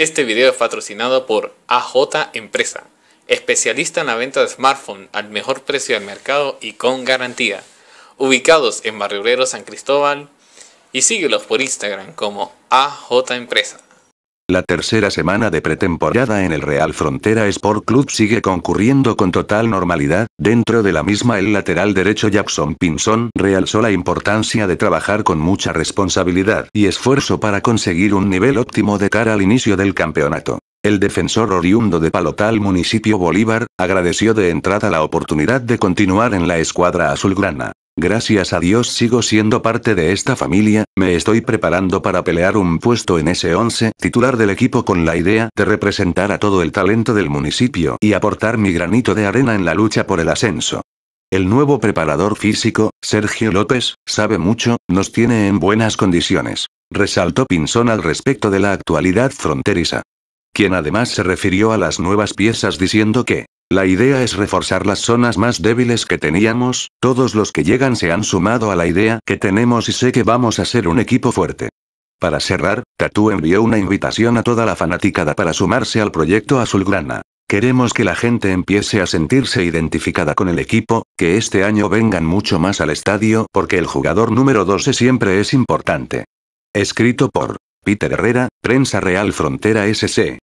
Este video es patrocinado por AJ Empresa, especialista en la venta de smartphones al mejor precio del mercado y con garantía. Ubicados en Barrio Obrero San Cristóbal y síguelos por Instagram como AJ Empresa. La tercera semana de pretemporada en el Real Frontera Sport Club sigue concurriendo con total normalidad, dentro de la misma el lateral derecho Jackson Pinson realzó la importancia de trabajar con mucha responsabilidad y esfuerzo para conseguir un nivel óptimo de cara al inicio del campeonato. El defensor oriundo de Palotal municipio Bolívar, agradeció de entrada la oportunidad de continuar en la escuadra azulgrana. Gracias a Dios sigo siendo parte de esta familia, me estoy preparando para pelear un puesto en ese 11 titular del equipo con la idea de representar a todo el talento del municipio y aportar mi granito de arena en la lucha por el ascenso. El nuevo preparador físico, Sergio López, sabe mucho, nos tiene en buenas condiciones, resaltó Pinzón al respecto de la actualidad fronteriza quien además se refirió a las nuevas piezas diciendo que la idea es reforzar las zonas más débiles que teníamos, todos los que llegan se han sumado a la idea que tenemos y sé que vamos a ser un equipo fuerte. Para cerrar, Tatu envió una invitación a toda la fanaticada para sumarse al proyecto Azulgrana. Queremos que la gente empiece a sentirse identificada con el equipo, que este año vengan mucho más al estadio porque el jugador número 12 siempre es importante. Escrito por Peter Herrera, Prensa Real Frontera SC.